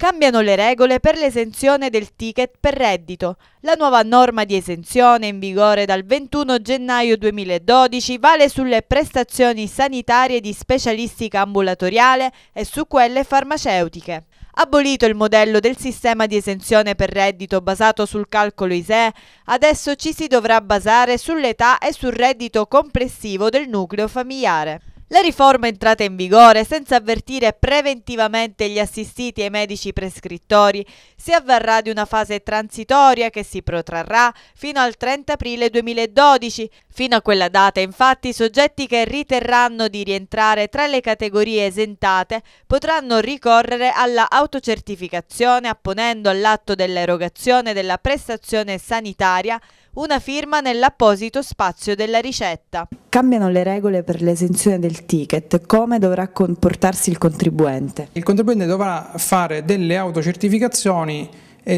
Cambiano le regole per l'esenzione del ticket per reddito. La nuova norma di esenzione in vigore dal 21 gennaio 2012 vale sulle prestazioni sanitarie di specialistica ambulatoriale e su quelle farmaceutiche. Abolito il modello del sistema di esenzione per reddito basato sul calcolo ISEE, adesso ci si dovrà basare sull'età e sul reddito complessivo del nucleo familiare. La riforma entrata in vigore senza avvertire preventivamente gli assistiti e i medici prescrittori. Si avverrà di una fase transitoria che si protrarrà fino al 30 aprile 2012. Fino a quella data, infatti, i soggetti che riterranno di rientrare tra le categorie esentate potranno ricorrere alla autocertificazione apponendo all'atto dell'erogazione della prestazione sanitaria una firma nell'apposito spazio della ricetta. Cambiano le regole per l'esenzione del ticket, come dovrà comportarsi il contribuente? Il contribuente dovrà fare delle autocertificazioni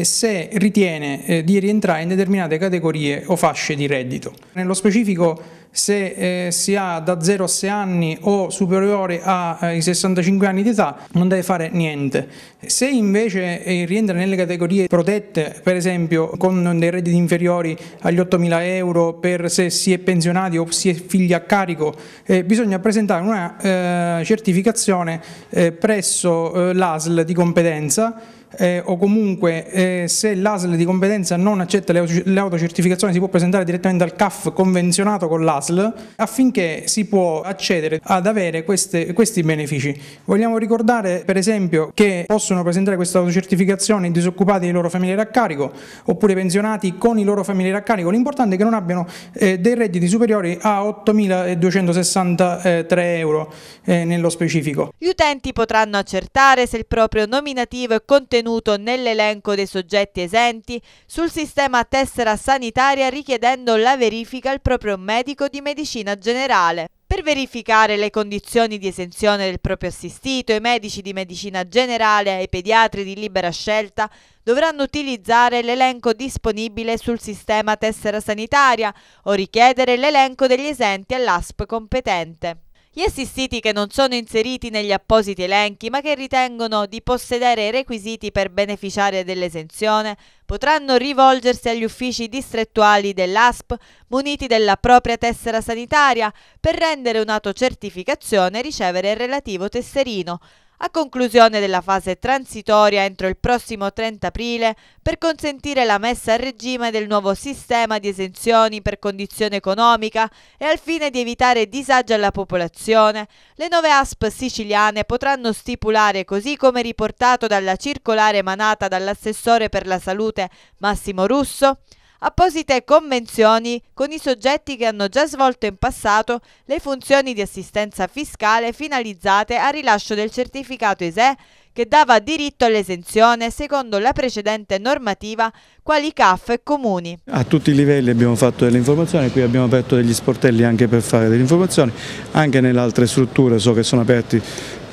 se ritiene eh, di rientrare in determinate categorie o fasce di reddito. Nello specifico se eh, si ha da 0 a 6 anni o superiore ai 65 anni di età non deve fare niente. Se invece eh, rientra nelle categorie protette, per esempio con dei redditi inferiori agli 8.000 euro per se si è pensionati o si è figli a carico, eh, bisogna presentare una eh, certificazione eh, presso l'ASL di competenza eh, o comunque eh, se l'ASL di competenza non accetta le, le autocertificazioni si può presentare direttamente al CAF convenzionato con l'ASL ASL affinché si può accedere ad avere queste, questi benefici. Vogliamo ricordare per esempio che possono presentare questa autocertificazione disoccupati e i loro familiari a carico oppure pensionati con i loro familiari a carico, l'importante è che non abbiano eh, dei redditi superiori a 8.263 euro eh, nello specifico. Gli utenti potranno accertare se il proprio nominativo è contenuto nell'elenco dei soggetti esenti sul sistema tessera sanitaria richiedendo la verifica al proprio medico di medicina generale. Per verificare le condizioni di esenzione del proprio assistito, i medici di medicina generale e i pediatri di libera scelta dovranno utilizzare l'elenco disponibile sul sistema tessera sanitaria o richiedere l'elenco degli esenti all'ASP competente. Gli assistiti che non sono inseriti negli appositi elenchi ma che ritengono di possedere i requisiti per beneficiare dell'esenzione potranno rivolgersi agli uffici distrettuali dell'ASP muniti della propria tessera sanitaria per rendere un'autocertificazione e ricevere il relativo tesserino a conclusione della fase transitoria entro il prossimo 30 aprile per consentire la messa a regime del nuovo sistema di esenzioni per condizione economica e al fine di evitare disagi alla popolazione, le nove ASP siciliane potranno stipulare, così come riportato dalla circolare emanata dall'assessore per la salute Massimo Russo, apposite convenzioni con i soggetti che hanno già svolto in passato le funzioni di assistenza fiscale finalizzate al rilascio del certificato ESE che dava diritto all'esenzione secondo la precedente normativa quali CAF e comuni. A tutti i livelli abbiamo fatto delle informazioni, qui abbiamo aperto degli sportelli anche per fare delle informazioni, anche nelle altre strutture so che sono aperti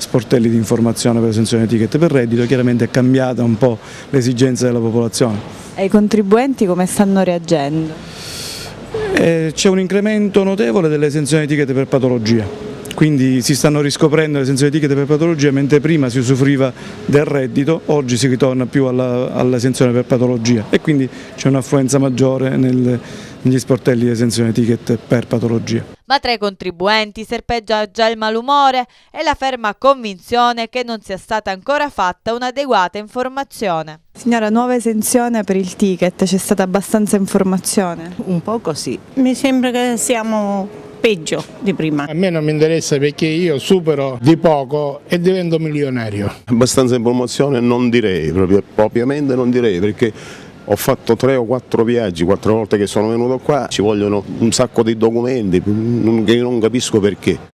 sportelli di informazione per esenzione di etichette per reddito, chiaramente è cambiata un po' l'esigenza della popolazione. E i contribuenti come stanno reagendo? Eh, c'è un incremento notevole dell'esenzione di etichette per patologia quindi si stanno riscoprendo le sensioni etichette per patologia, mentre prima si usufruiva del reddito, oggi si ritorna più alla, alla sensione per patologia e quindi c'è un'affluenza maggiore nel, negli sportelli di esenzione ticket per patologia. Ma tra i contribuenti serpeggia già il malumore e la ferma convinzione che non sia stata ancora fatta un'adeguata informazione. Signora, nuova esenzione per il ticket, c'è stata abbastanza informazione? Un po' così. Mi sembra che siamo peggio di prima. A me non mi interessa perché io supero di poco e divento milionario. Abbastanza in promozione non direi, proprio, propriamente non direi perché ho fatto tre o quattro viaggi, quattro volte che sono venuto qua, ci vogliono un sacco di documenti, non, non capisco perché.